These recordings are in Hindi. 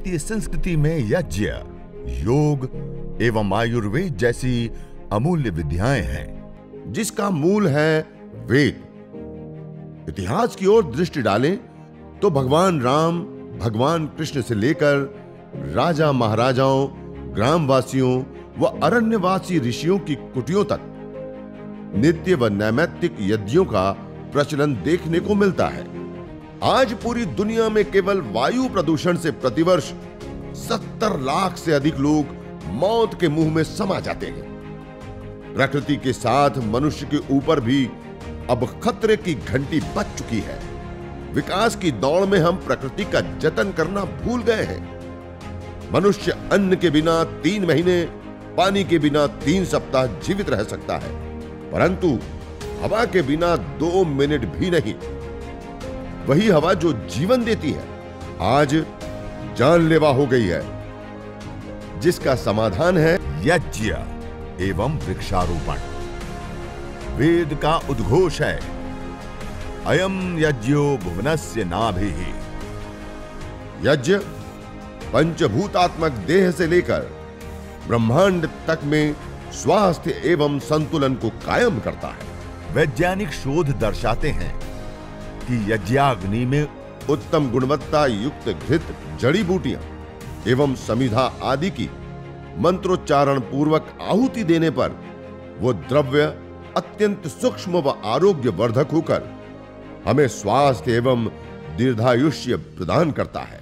भारतीय संस्कृति में यज्ञ योग एवं आयुर्वेद जैसी अमूल्य विद्याएं हैं जिसका मूल है वेद इतिहास की ओर दृष्टि डालें तो भगवान राम भगवान कृष्ण से लेकर राजा महाराजाओं ग्रामवासियों व अरण्यवासी ऋषियों की कुटियों तक नित्य व नैमित्तिक यज्ञों का प्रचलन देखने को मिलता है आज पूरी दुनिया में केवल वायु प्रदूषण से प्रतिवर्ष 70 लाख से अधिक लोग मौत के मुंह में समा जाते हैं प्रकृति के साथ मनुष्य के ऊपर भी अब खतरे की घंटी बच चुकी है विकास की दौड़ में हम प्रकृति का जतन करना भूल गए हैं मनुष्य अन्न के बिना तीन महीने पानी के बिना तीन सप्ताह जीवित रह सकता है परंतु हवा के बिना दो मिनट भी नहीं वही हवा जो जीवन देती है आज जानलेवा हो गई है जिसका समाधान है यज्ञ एवं वृक्षारोपण वेद का उद्घोष है अयम यज्ञो भुवनस्य नाभि यज्ञ पंचभूतात्मक देह से लेकर ब्रह्मांड तक में स्वास्थ्य एवं संतुलन को कायम करता है वैज्ञानिक शोध दर्शाते हैं कि यज्ञाग्नि में उत्तम गुणवत्ता युक्त घृत जड़ी बूटियां एवं समिधा आदि की मंत्रोच्चारण पूर्वक आहुति देने पर वो द्रव्य अत्यंत सूक्ष्म व आरोग्य वर्धक होकर हमें स्वास्थ्य एवं दीर्घायुष्य प्रदान करता है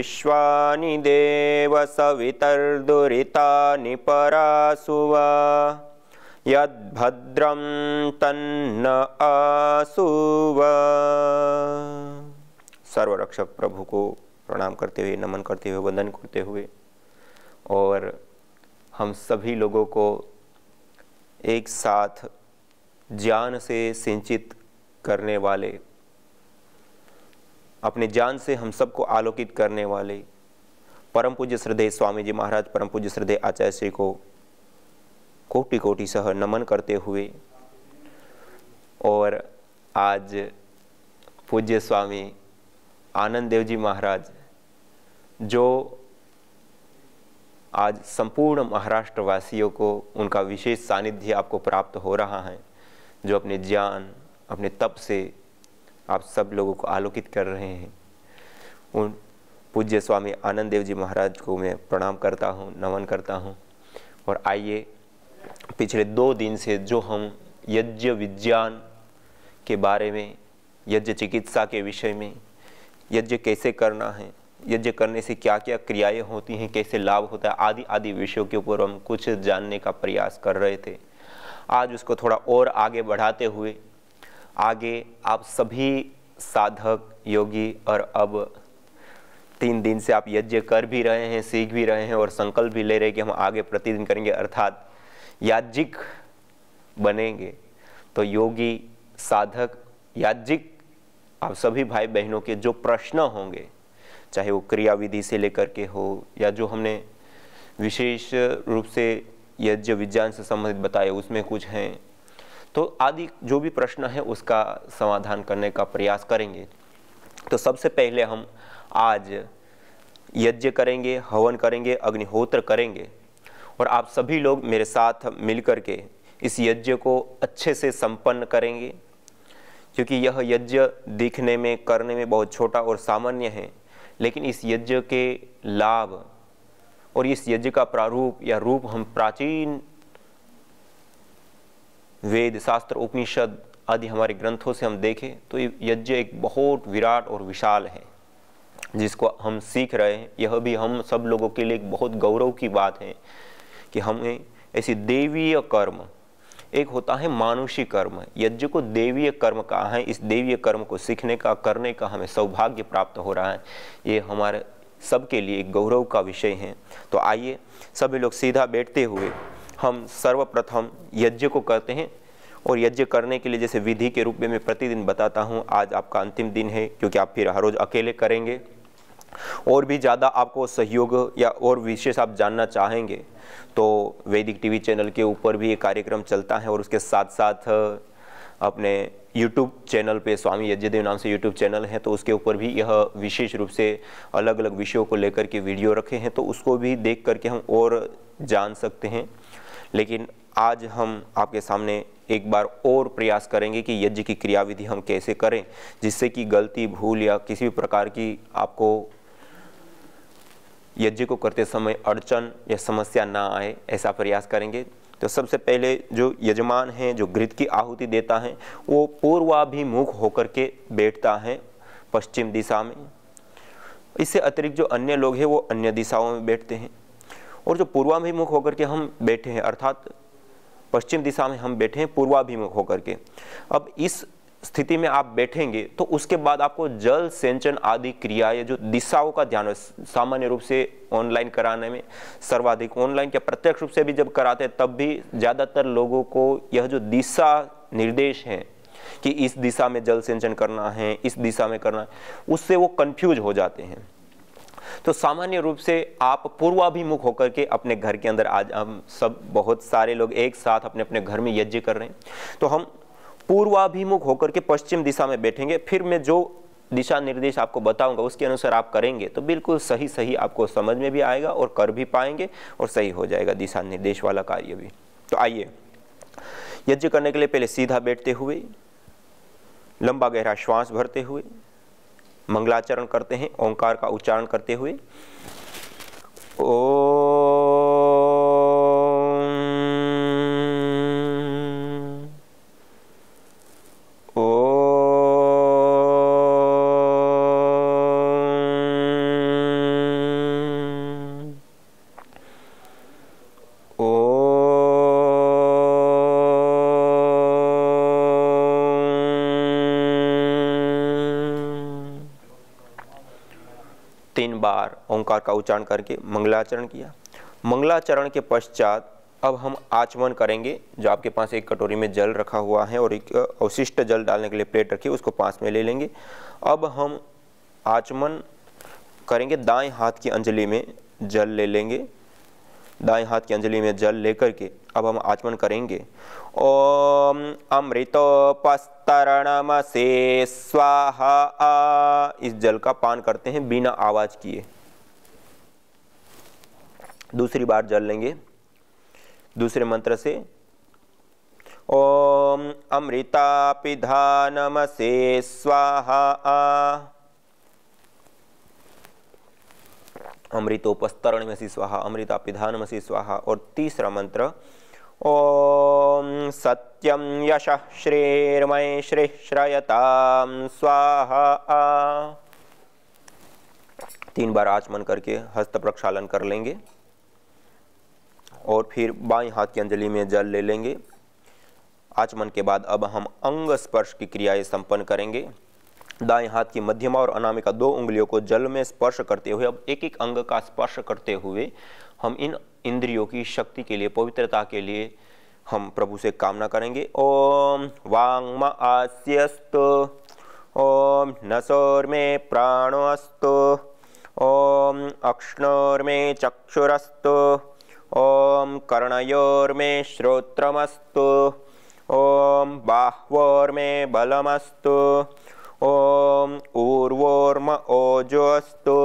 विश्वानि देवसवितर्दुरितानि परासुवा यद्भद्रं तन्न आसुवा सर्वरक्षक प्रभु को प्रणाम करते हुए नमन करते हुए वंदन करते हुए और हम सभी लोगों को एक साथ ज्ञान से सिंचित करने वाले अपने जान से हम सबको आलोकित करने वाले परम पूज्य श्रद्धे स्वामी जी महाराज परम पूज्य श्रद्धे आचार्य श्री को कोटि कोटि सह नमन करते हुए और आज पूज्य स्वामी आनंद देव जी महाराज जो आज संपूर्ण महाराष्ट्र वासियों को उनका विशेष सानिध्य आपको प्राप्त हो रहा है जो अपने ज्ञान अपने तप से आप सब लोगों को आलोकित कर रहे हैं उन पूज्य स्वामी आनंद देव जी महाराज को मैं प्रणाम करता हूँ नमन करता हूँ और आइए पिछले दो दिन से जो हम यज्ञ विज्ञान के बारे में यज्ञ चिकित्सा के विषय में यज्ञ कैसे करना है यज्ञ करने से क्या क्या क्रियाएं होती हैं कैसे लाभ होता है आदि आदि विषयों के ऊपर हम कुछ जानने का प्रयास कर रहे थे आज उसको थोड़ा और आगे बढ़ाते हुए आगे आप सभी साधक योगी और अब तीन दिन से आप यज्ञ कर भी रहे हैं सीख भी रहे हैं और संकल्प भी ले रहे हैं कि हम आगे प्रतिदिन करेंगे अर्थात याज्ञिक बनेंगे तो योगी साधक याज्ञिक आप सभी भाई बहनों के जो प्रश्न होंगे चाहे वो क्रियाविधि से लेकर के हो या जो हमने विशेष रूप से यज्ञ विज्ञान से संबंधित बताए उसमें कुछ हैं तो आदि जो भी प्रश्न है उसका समाधान करने का प्रयास करेंगे तो सबसे पहले हम आज यज्ञ करेंगे हवन करेंगे अग्निहोत्र करेंगे और आप सभी लोग मेरे साथ मिलकर के इस यज्ञ को अच्छे से संपन्न करेंगे क्योंकि यह यज्ञ देखने में करने में बहुत छोटा और सामान्य है लेकिन इस यज्ञ के लाभ और इस यज्ञ का प्रारूप या रूप हम प्राचीन वेद शास्त्र उपनिषद आदि हमारे ग्रंथों से हम देखें तो यज्ञ एक बहुत विराट और विशाल है जिसको हम सीख रहे हैं यह भी हम सब लोगों के लिए एक बहुत गौरव की बात है कि हमें ऐसी देवीय कर्म एक होता है मानुषी कर्म यज्ञ को देवीय कर्म कहा है इस देवीय कर्म को सीखने का करने का हमें सौभाग्य प्राप्त हो रहा है ये हमारे सबके लिए एक गौरव का विषय है तो आइए सभी लोग सीधा बैठते हुए हम सर्वप्रथम यज्ञ को करते हैं और यज्ञ करने के लिए जैसे विधि के रूप में मैं प्रतिदिन बताता हूँ आज आपका अंतिम दिन है क्योंकि आप फिर हर रोज़ अकेले करेंगे और भी ज़्यादा आपको सहयोग या और विशेष आप जानना चाहेंगे तो वैदिक टीवी चैनल के ऊपर भी ये कार्यक्रम चलता है और उसके साथ साथ अपने यूट्यूब चैनल पे स्वामी यज्ञदेव नाम से यूट्यूब चैनल है तो उसके ऊपर भी यह विशेष रूप से अलग अलग विषयों को लेकर के वीडियो रखे हैं तो उसको भी देख करके हम और जान सकते हैं लेकिन आज हम आपके सामने एक बार और प्रयास करेंगे कि यज्ञ की क्रियाविधि हम कैसे करें जिससे कि गलती भूल या किसी भी प्रकार की आपको यज्ञ को करते समय अड़चन या समस्या ना आए ऐसा प्रयास करेंगे तो सबसे पहले जो यजमान है जो गृत की आहुति देता है वो पूर्वाभिमुख होकर के बैठता है पश्चिम दिशा में इससे अतिरिक्त जो अन्य लोग हैं वो अन्य दिशाओं में बैठते हैं और जो पूर्वाभिमुख होकर के हम बैठे हैं अर्थात पश्चिम दिशा में हम बैठे हैं पूर्वाभिमुख होकर के अब इस स्थिति में आप बैठेंगे तो उसके बाद आपको जल सिंचन आदि क्रिया या जो दिशाओं का ध्यान सामान्य रूप से ऑनलाइन कराने में सर्वाधिक ऑनलाइन क्या प्रत्यक्ष रूप से भी जब कराते हैं तब भी ज़्यादातर लोगों को यह जो दिशा निर्देश हैं कि इस दिशा में जल सिंचन करना है इस दिशा में करना है उससे वो कंफ्यूज हो जाते हैं तो सामान्य रूप से आप पूर्वाभिमुख होकर के अपने घर के अंदर आज हम सब बहुत सारे लोग एक साथ अपने अपने घर में यज्ञ कर रहे हैं तो हम पूर्वाभिमुख होकर के पश्चिम दिशा में बैठेंगे फिर मैं जो दिशा निर्देश आपको बताऊंगा उसके अनुसार आप करेंगे तो बिल्कुल सही सही आपको समझ में भी आएगा और कर भी पाएंगे और सही हो जाएगा दिशा निर्देश वाला कार्य भी तो आइए यज्ञ करने के लिए पहले सीधा बैठते हुए लंबा गहरा श्वास भरते हुए मंगलाचरण करते हैं ओंकार का उच्चारण करते हुए ओ तीन बार ओंकार का उच्चारण करके मंगलाचरण किया मंगलाचरण के पश्चात अब हम आचमन करेंगे जो आपके पास एक कटोरी में जल रखा हुआ है और एक अवशिष्ट जल डालने के लिए प्लेट रखी उसको पास में ले लेंगे अब हम आचमन करेंगे दाएं हाथ की अंजलि में जल ले लेंगे दाएं हाथ की अंजलि में जल लेकर के अब हम आचमन करेंगे ओम मे स्वाहा इस जल का पान करते हैं बिना आवाज किए दूसरी बार जल लेंगे दूसरे मंत्र से ओम अमृता नम से स्वाहा अमृतोपस्तरण में सी स्वाहा पिधान में सी स्वाहा और तीसरा मंत्र ओम सत्यम यश श्रीर्मय श्रीः स्वाहा तीन बार आचमन करके हस्त प्रक्षालन कर लेंगे और फिर बाएं हाथ की अंजलि में जल ले लेंगे आचमन के बाद अब हम अंग स्पर्श की क्रियाएं संपन्न करेंगे दाएं हाथ की मध्यमा और अनामिका दो उंगलियों को जल में स्पर्श करते हुए अब एक एक अंग का स्पर्श करते हुए हम इन इंद्रियों की शक्ति के लिए पवित्रता के लिए हम प्रभु से कामना करेंगे ओम वांग आस्यस्त ओम नसोर्मे प्राणोस्त ओम में चक्षुरस्त ओम में श्रोत्रमस्त ओम में बलमस्त ओम ऊर्वोर्म ओजोस्तु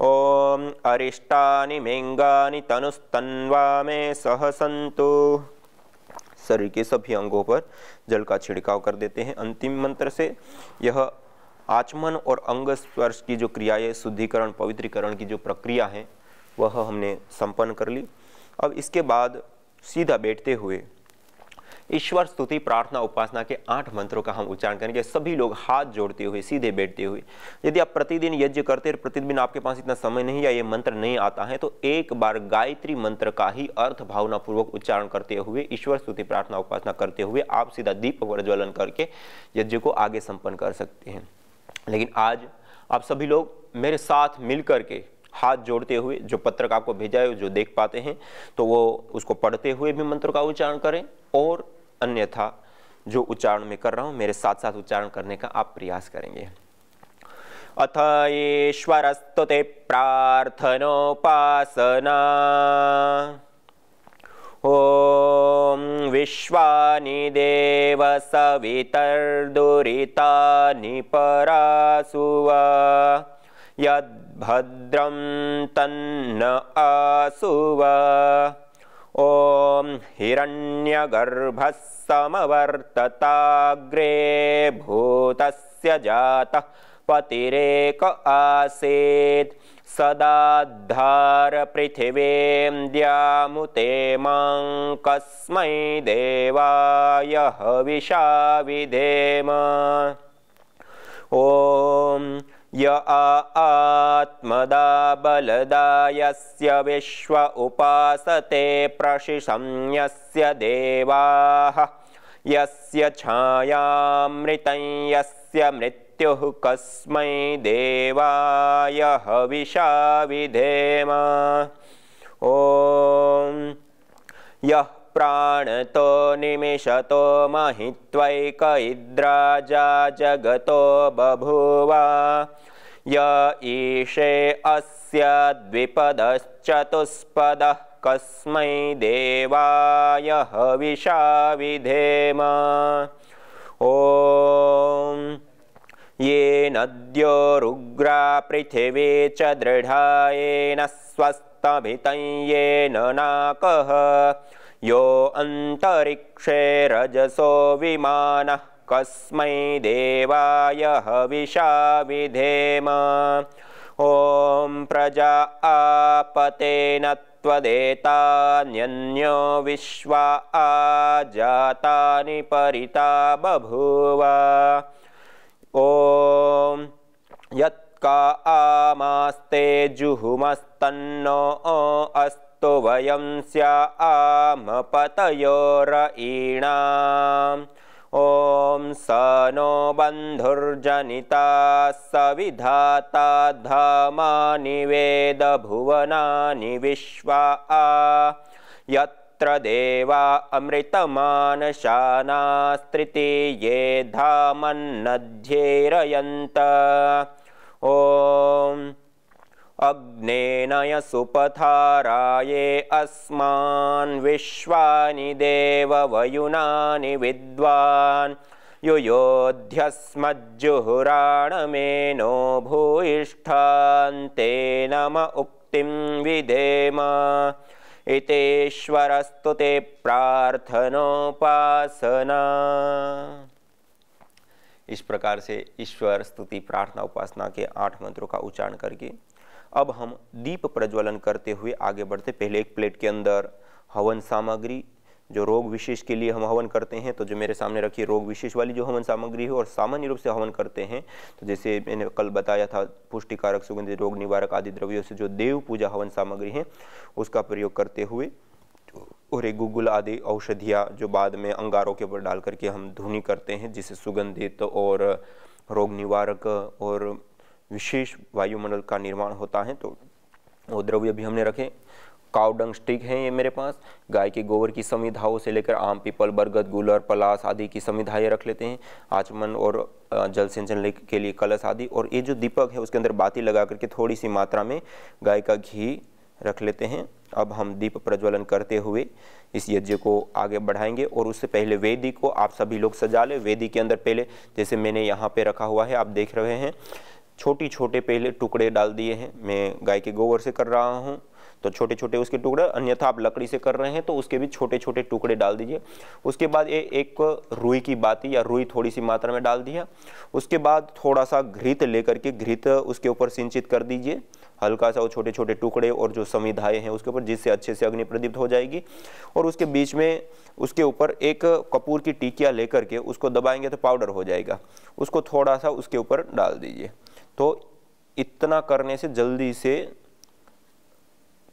ओम अरिष्टा मेंगा तनुस्तन्वा में सहसंतु शरीर के सभी अंगों पर जल का छिड़काव कर देते हैं अंतिम मंत्र से यह आचमन और अंग स्पर्श की जो क्रियाएं शुद्धिकरण पवित्रीकरण की जो प्रक्रिया है वह हमने संपन्न कर ली अब इसके बाद सीधा बैठते हुए ईश्वर स्तुति प्रार्थना उपासना के आठ मंत्रों का हम उच्चारण करेंगे सभी लोग हाथ जोड़ते हुए सीधे बैठते हुए यदि आप प्रतिदिन यज्ञ करते हैं प्रतिदिन आपके पास इतना समय नहीं या ये मंत्र नहीं आता है तो एक बार गायत्री मंत्र का ही अर्थ भावनापूर्वक उच्चारण करते हुए ईश्वर स्तुति प्रार्थना उपासना करते हुए आप सीधा दीप प्रज्वलन करके यज्ञ को आगे संपन्न कर सकते हैं लेकिन आज आप सभी लोग मेरे साथ मिल के हाथ जोड़ते हुए जो पत्रक आपको भेजा है जो देख पाते हैं तो वो उसको पढ़ते हुए भी मंत्र का उच्चारण करें और अन्यथा जो उच्चारण में कर रहा हूं मेरे साथ साथ उच्चारण करने का आप प्रयास करेंगे अथ स्तुति प्रार्थनोपासना ॐ विश्वानि देव सवितर्दुरीता परासुव यद्भद्रं तन्न आसुव ॐ हिरण्यगर्भस्समवर्तताग्रे भूतस्य जातः पतिरेक आसीत् सदा द्यामुते मां कस्मै देवाय हविषा विधेम ॐ य आत्मदा बलदा यस्य विश्व उपासते प्रशिसं यस्य देवाः यस्य छायामृतं यस्य मृत्युः कस्मै देवाय हविषा विधेम ॐ यः प्राणतो निमिषतो महित्वैक इद्राजा जगतो बभूव य ईशे अस्य द्विपदश्चतुष्पदः कस्मै देवाय हविषा विधेम ॐ पृथिवी च दृढायेन स्वस्तभितं येन नाकः यो अन्तरिक्षे रजसो विमानः कस्मै देवाय हविषा विधेम ॐ प्रजा आपतेन त्वदेतान्यो विश्वा आजातानि परिता बभूव ॐ का आमास्ते जुहुमस्तन्नो अस्तु वयं स्या ईणाम् ॐ स नो बन्धुर्जनिताः सविधाता धामानि वेदभुवनानि विश्वा आ यत्र देवा अमृतमानशाना ये धामन्नध्येरयन्त ॐ अग्नेनय सुपथाराये अस्मान् विश्वानि देववयुनानि विद्वान् युयोध्यस्मज्जुहुराणमेनो मेनो भूयिष्ठान्ते नम उक्तिं विधेम इतेश्वरस्तु ते प्रार्थनोपासना इस प्रकार से ईश्वर स्तुति प्रार्थना उपासना के आठ मंत्रों का उच्चारण करके अब हम दीप प्रज्वलन करते हुए आगे बढ़ते पहले एक प्लेट के अंदर हवन सामग्री जो रोग विशेष के लिए हम हवन करते हैं तो जो मेरे सामने रखी रोग विशेष वाली जो हवन सामग्री है और सामान्य रूप से हवन करते हैं तो जैसे मैंने कल बताया था पुष्टिकारक सुगंधित रोग निवारक आदि द्रव्यों से जो देव पूजा हवन सामग्री है उसका प्रयोग करते हुए और एक गुगुल आदि औषधियाँ जो बाद में अंगारों के ऊपर डाल करके हम धुनी करते हैं जिसे सुगंधित और रोग निवारक और विशेष वायुमंडल का निर्माण होता है तो वो द्रव्य भी हमने रखे कावडंग स्टिक हैं ये मेरे पास गाय के गोबर की संविधाओं से लेकर आम पीपल बरगद गुलर पलास आदि की संविधाएँ रख लेते हैं आचमन और जल सिंचन के लिए कलश आदि और ये जो दीपक है उसके अंदर बाती लगा करके थोड़ी सी मात्रा में गाय का घी रख लेते हैं अब हम दीप प्रज्वलन करते हुए इस यज्ञ को आगे बढ़ाएंगे और उससे पहले वेदी को आप सभी लोग सजा लें वेदी के अंदर पहले जैसे मैंने यहाँ पे रखा हुआ है आप देख रहे हैं छोटी छोटे पहले टुकड़े डाल दिए हैं मैं गाय के गोबर से कर रहा हूँ तो छोटे छोटे उसके टुकड़े अन्यथा आप लकड़ी से कर रहे हैं तो उसके भी छोटे छोटे टुकड़े डाल दीजिए उसके बाद ये एक रुई की बाती या रुई थोड़ी सी मात्रा में डाल दिया उसके बाद थोड़ा सा घृत लेकर के घृत उसके ऊपर सिंचित कर दीजिए हल्का सा वो छोटे छोटे टुकड़े और जो संविधाएँ हैं उसके ऊपर जिससे अच्छे से अग्नि प्रदीप्त हो जाएगी और उसके बीच में उसके ऊपर एक कपूर की टिकिया लेकर के उसको दबाएंगे तो पाउडर हो जाएगा उसको थोड़ा सा उसके ऊपर डाल दीजिए तो इतना करने से जल्दी से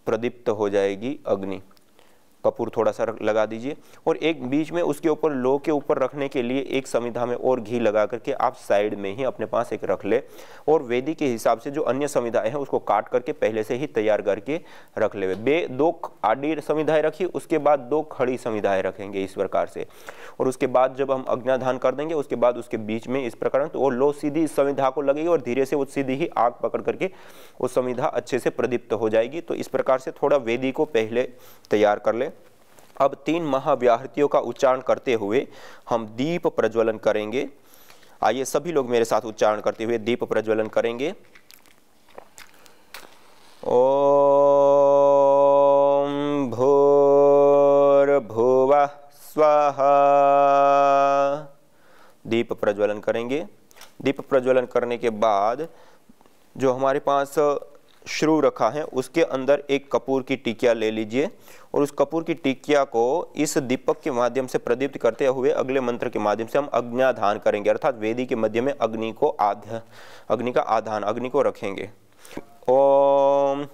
प्रदीप्त हो जाएगी अग्नि कपूर थोड़ा सा लगा दीजिए और एक बीच में उसके ऊपर लो के ऊपर रखने के लिए एक संविधा में और घी लगा करके आप साइड में ही अपने पास एक रख ले और वेदी के हिसाब से जो अन्य संविधाएं हैं उसको काट करके पहले से ही तैयार करके रख ले बे दो आडी संविधाएं रखी उसके बाद दो खड़ी संविधाएं रखेंगे इस प्रकार से और उसके बाद जब हम अज्ञाधान कर देंगे उसके बाद उसके बीच में इस प्रकार तो वो लो सीधी इस को लगेगी और धीरे से वो सीधी ही आग पकड़ करके वो संविधा अच्छे से प्रदीप्त हो जाएगी तो इस प्रकार से थोड़ा वेदी को पहले तैयार कर ले अब तीन महाव्याहृतियों का उच्चारण करते हुए हम दीप प्रज्वलन करेंगे आइए सभी लोग मेरे साथ उच्चारण करते हुए दीप प्रज्वलन करेंगे ओम भूर्भुव स्वाहा दीप प्रज्वलन करेंगे दीप प्रज्वलन करने के बाद जो हमारे पास शुरू रखा है उसके अंदर एक कपूर की टिकिया ले लीजिए और उस कपूर की टिकिया को इस दीपक के माध्यम से प्रदीप्त करते हुए अगले मंत्र के माध्यम से हम अग्नियाधान करेंगे अर्थात वेदी के मध्य में अग्नि को आध अग्नि का आधान अग्नि को रखेंगे ओम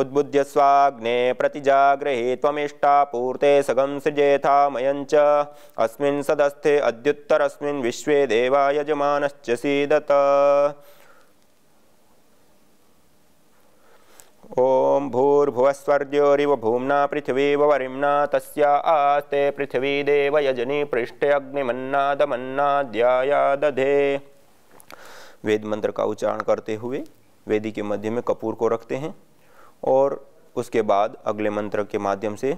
उद्बुद्य स्वाग्ने प्रतिजाग्रहे पूर्ते सगम सृजेथामयं मयंच अस्मिन् सदस्थे अद्युत्तरस्मिन् विश्वे देवा यजमानश्च सीदत ओम भूर्भुवस्वर्ज्योरिव भूमना पृथ्वी वरिमना तस्या आस्ते पृथ्वी देव यजनी पृष्ठे अग्निमन्नादमन्नाद्याया दधे वेद मंत्र का उच्चारण करते हुए वेदी के मध्य में कपूर को रखते हैं और उसके बाद अगले मंत्र के माध्यम से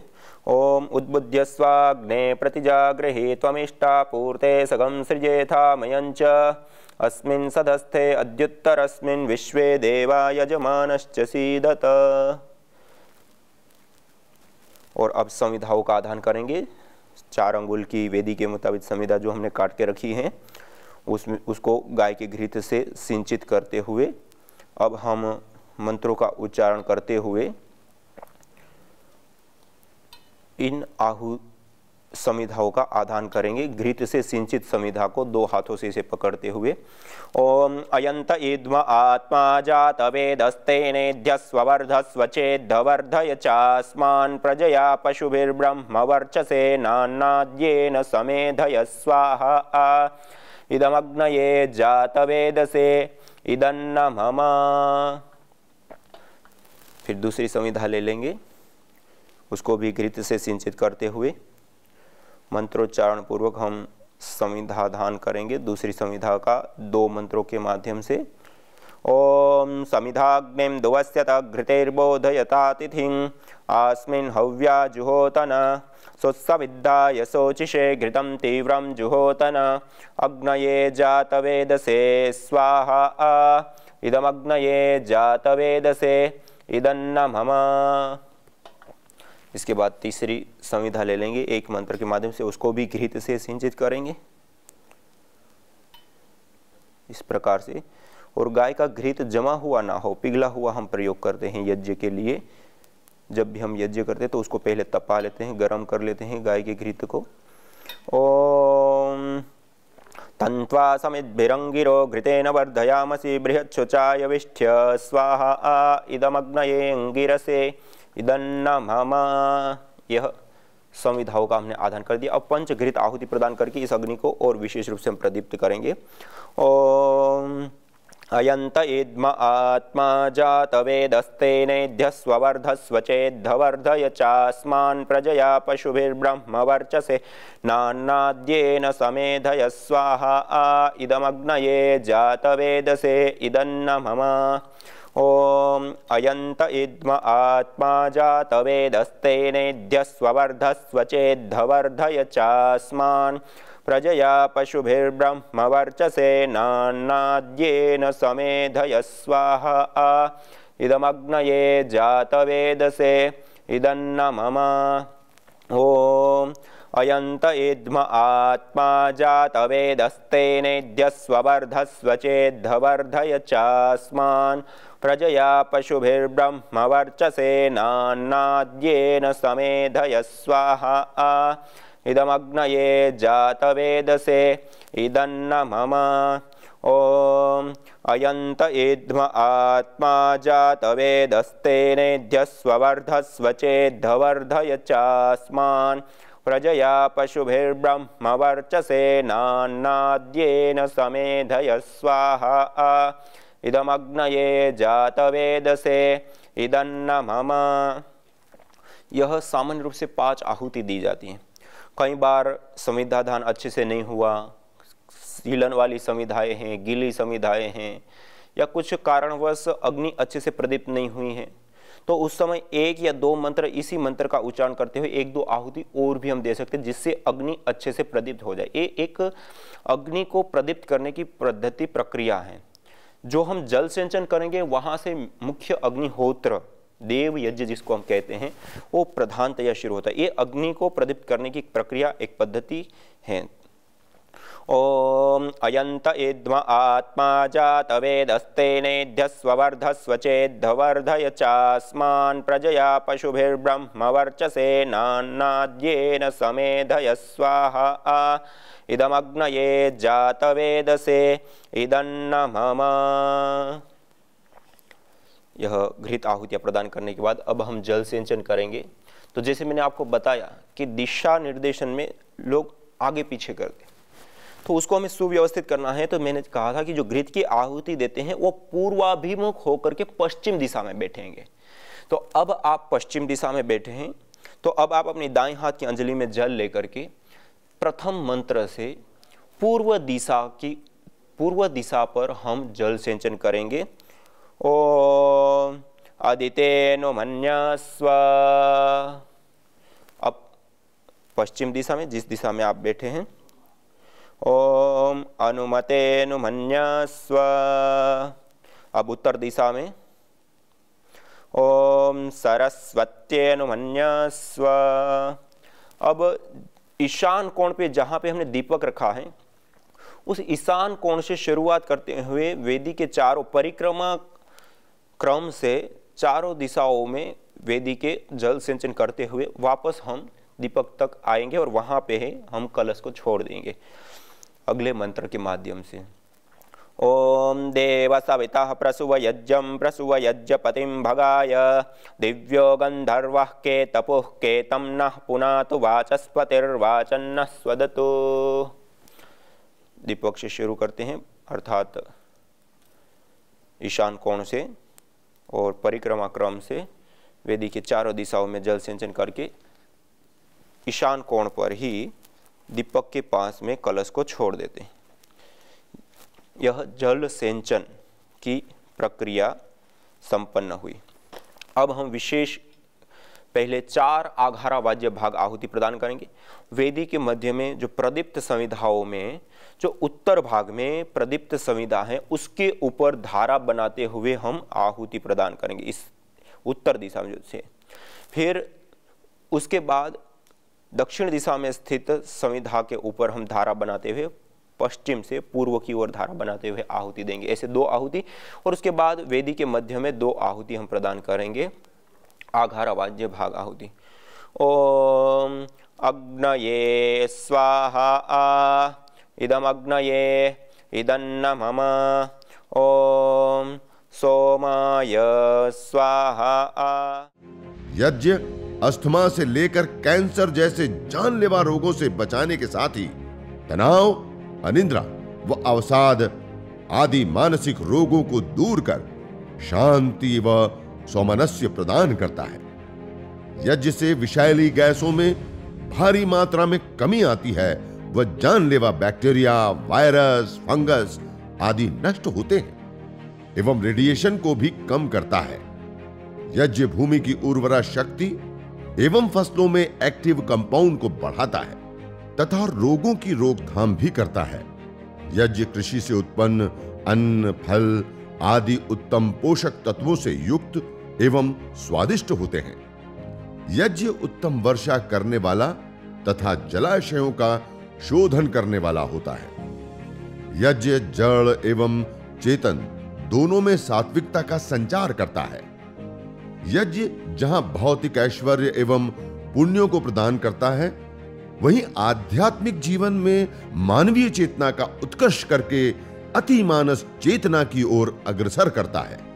ओम उद्बुद्य स्वाग्ने प्रतिजाग्रहे तमिष्टा पूर्ते सगम था मयंच अस्मिन सदस्थे अस्मिन विश्वे देवा यजमान सीदत और अब संविधाओं का आधान करेंगे चार अंगुल की वेदी के मुताबिक संविधा जो हमने काट के रखी है उसमें उसको गाय के घृत से सिंचित करते हुए अब हम मंत्रों का उच्चारण करते हुए इन आहु संविधाओं का आधान करेंगे घृत से सिंचित संविधा को दो हाथों से इसे पकड़ते हुए ओम अयंत इद्म आत्मा जात वेदस्ते स्वचे वेदस्तेनेध्यस्वर्धस्वचेद्धवर्धय चास्मान प्रजया पशु ब्रह्म वर्चसे नान्नाद्येन समेधय स्वाहा इदमग्न ये जात वेद से इदन्न मम फिर दूसरी संविधा ले लेंगे उसको भी घृत से सिंचित करते हुए मंत्रोच्चारण पूर्वक हम संविधा धान करेंगे दूसरी संविधा का दो मंत्रों के माध्यम से ओम दुवस्त दुवस्यत तिथि आस्मिन हव्या जुहोतन सुत्सविद्धा यशोचिषे घृतम तीव्रम जुहोतन वेद से स्वाहा वेद से इदन्न ममा इसके बाद तीसरी संविधा ले लेंगे एक मंत्र के माध्यम से उसको भी घृत से सिंचित करेंगे इस प्रकार से और गाय का घृत जमा हुआ ना हो पिघला हुआ हम प्रयोग करते हैं यज्ञ के लिए जब भी हम यज्ञ करते हैं तो उसको पहले तपा लेते हैं गर्म कर लेते हैं गाय के घृत को ओम तन्वा समिद्भिरङ्गिरो घृतेन वर्धयामसि बृहच्छुचाय विष्ठ्य स्वाहा आ अंगिरसे इदन्नम हमा यह संविधाओं का हमने आधान कर दिया अब पंचघृत आहुति प्रदान करके इस अग्नि को और विशेष रूप से हम प्रदीप्त करेंगे ओम अयंत इद्म आत्मा जात वेदस्ते नेध्य नेध्यस्वर्धस्वचेद्धवर्धय चास्मान प्रजया पशुभिर्ब्रह्म वर्चसे नान्नाद्येन समेधय स्वाहा आ इदमग्नये जात वेदसे इदन्न मम अयन्त इद्म आत्मा जातवेदस्तेनेध्यस्ववर्धस्व चेद्धवर्धय चास्मान् प्रजया पशुभिर्ब्रह्मवर्चसे नानाद्येन समेधय स्वाहा इदमग्नये जातवेदसे इदन्न मम ॐ अयन्त इद्म आत्मा जातवेदस्ते नेद्यस्ववर्धस्व च प्रजया पशुभिर्ब्रह्मवर्चसेनान्नाद्येन समेधय स्वाहा इदमग्नये जातवेदसे इदन्न मम ॐ अयन्त इद्म आत्मा जातवेदस्तेनेध्यस्वर्धस्व चेद्धवर्धय चास्मान् प्रजया पशुभिर्ब्रह्मवर्चसेनान्नाद्येन समेधय स्वाहा इदमग्नये जातवेदसे इदन्न मम यह सामान्य रूप से पांच आहुति दी जाती हैं कई बार संविधाधान अच्छे से नहीं हुआ सीलन वाली संविधाएँ हैं गीली संविधाएँ हैं या कुछ कारणवश अग्नि अच्छे से प्रदीप्त नहीं हुई है तो उस समय एक या दो मंत्र इसी मंत्र का उच्चारण करते हुए एक दो आहुति और भी हम दे सकते हैं जिससे अग्नि अच्छे से प्रदीप्त हो जाए ये एक अग्नि को प्रदीप्त करने की पद्धति प्रक्रिया है जो हम जल सिंचन करेंगे वहां से मुख्य अग्निहोत्र देव यज्ञ जिसको हम कहते हैं वो प्रधानतया शुरू होता है ये अग्नि को प्रदीप्त करने की प्रक्रिया एक पद्धति है ॐ अयन्त इद्म आत्मा चेद्धवर्धय चास्मान् प्रजया पशुभिर्ब्रह्मवर्चसेनान्नाद्येन समेधय स्वाहा इदमग्नये जातवेदसे इदन्न मम यह घृत आहुतियाँ प्रदान करने के बाद अब हम जल सिंचन करेंगे तो जैसे मैंने आपको बताया कि दिशा निर्देशन में लोग आगे पीछे करते हैं तो उसको हमें सुव्यवस्थित करना है तो मैंने कहा था कि जो गृह की आहुति देते हैं वो पूर्वाभिमुख होकर के पश्चिम दिशा में बैठेंगे तो अब आप पश्चिम दिशा में बैठे हैं तो अब आप अपनी दाएं हाथ की अंजलि में जल लेकर के प्रथम मंत्र से पूर्व दिशा की पूर्व दिशा पर हम जल सिंचन करेंगे ओ नो मन्यास्व अब पश्चिम दिशा में जिस दिशा में आप बैठे हैं ओम अनुमते अनुमन्यास्व अब उत्तर दिशा में ओम सरस्वत्यनुमन्यास्व अब ईशान कोण पे जहाँ पे हमने दीपक रखा है उस ईशान कोण से शुरुआत करते हुए वेदी के चारों परिक्रमा क्रम से चारों दिशाओं में वेदी के जल सिंचन करते हुए वापस हम दीपक तक आएंगे और वहाँ पे हम कलश को छोड़ देंगे अगले मंत्र के माध्यम से यज्ञ प्रसुव यज्ञ पति भगाय दिव्यो गंधर्व के तपुः केतं नः पुनातु वाचस्पतिर्वाचन्नः स्वदतु दीपक से शुरू करते हैं अर्थात ईशान कोण से और परिक्रमा क्रम से वेदी के चारों दिशाओं में जल सिंचन करके ईशान कोण पर ही दीपक के पास में कलश को छोड़ देते हैं यह जल सेंचन की प्रक्रिया संपन्न हुई अब हम विशेष पहले चार आघारा वाज्य भाग आहुति प्रदान करेंगे वेदी के मध्य में जो प्रदीप्त संविधाओं में जो उत्तर भाग में प्रदीप्त संविधा है उसके ऊपर धारा बनाते हुए हम आहुति प्रदान करेंगे इस उत्तर दिशा में से फिर उसके बाद दक्षिण दिशा में स्थित संविधा के ऊपर हम धारा बनाते हुए पश्चिम से पूर्व की ओर धारा बनाते हुए आहुति देंगे ऐसे दो आहुति और उसके बाद वेदी के मध्य में दो आहुति हम प्रदान करेंगे आघार अवाज्य भाग आहुति ओम ये स्वाहा आ इदम ये इदन्न मम ओम सोमाय स्वाहा आ यज्ञ अस्थमा से लेकर कैंसर जैसे जानलेवा रोगों से बचाने के साथ ही तनाव अनिद्रा व अवसाद आदि मानसिक रोगों को दूर कर शांति व सौमनस्य प्रदान करता है यज्ञ से विषैली गैसों में भारी मात्रा में कमी आती है व जानलेवा बैक्टीरिया वायरस फंगस आदि नष्ट होते हैं एवं रेडिएशन को भी कम करता है यज्ञ भूमि की उर्वरा शक्ति एवं फसलों में एक्टिव कंपाउंड को बढ़ाता है तथा रोगों की रोकथाम भी करता है यज्ञ कृषि से उत्पन्न अन्न फल आदि उत्तम पोषक तत्वों से युक्त एवं स्वादिष्ट होते हैं यज्ञ उत्तम वर्षा करने वाला तथा जलाशयों का शोधन करने वाला होता है यज्ञ जड़ एवं चेतन दोनों में सात्विकता का संचार करता है यज्ञ जहां भौतिक ऐश्वर्य एवं पुण्यों को प्रदान करता है वहीं आध्यात्मिक जीवन में मानवीय चेतना का उत्कर्ष करके अतिमानस चेतना की ओर अग्रसर करता है